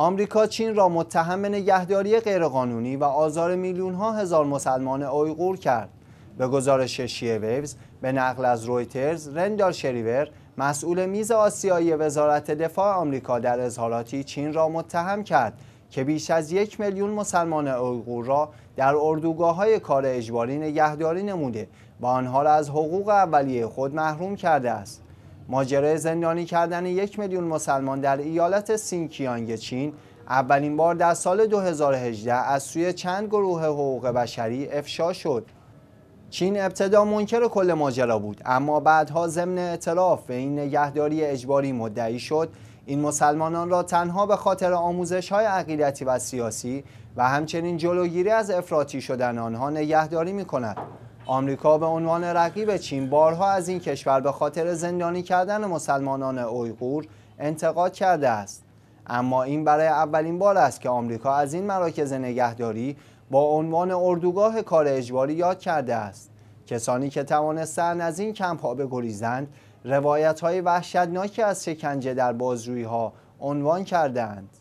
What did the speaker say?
آمریکا چین را متهم به نگهداری غیرقانونی و آزار میلیون ها هزار مسلمان اویغور کرد. به گزارش شیه ویوز به نقل از رویترز، رندال شریور مسئول میز آسیایی وزارت دفاع آمریکا در اظهاراتی چین را متهم کرد که بیش از یک میلیون مسلمان اویغور را در اردوگاه های کار اجباری نگهداری نموده و آنها را از حقوق اولیه خود محروم کرده است. ماجرای زندانی کردن یک میلیون مسلمان در ایالت سینکیانگ چین اولین بار در سال 2018 از سوی چند گروه حقوق بشری افشا شد چین ابتدا منکر کل ماجرا بود اما بعدها ضمن اعتراف به این نگهداری اجباری مدعی شد این مسلمانان را تنها به خاطر آموزش های عقیدتی و سیاسی و همچنین جلوگیری از افراطی شدن آنها نگهداری می کند آمریکا به عنوان رقیب چین بارها از این کشور به خاطر زندانی کردن مسلمانان اویغور انتقاد کرده است اما این برای اولین بار است که آمریکا از این مراکز نگهداری با عنوان اردوگاه کار اجباری یاد کرده است کسانی که توانستند از این کمپ ها گریزند روایت های وحشتناکی از شکنجه در بازجویی ها عنوان کردند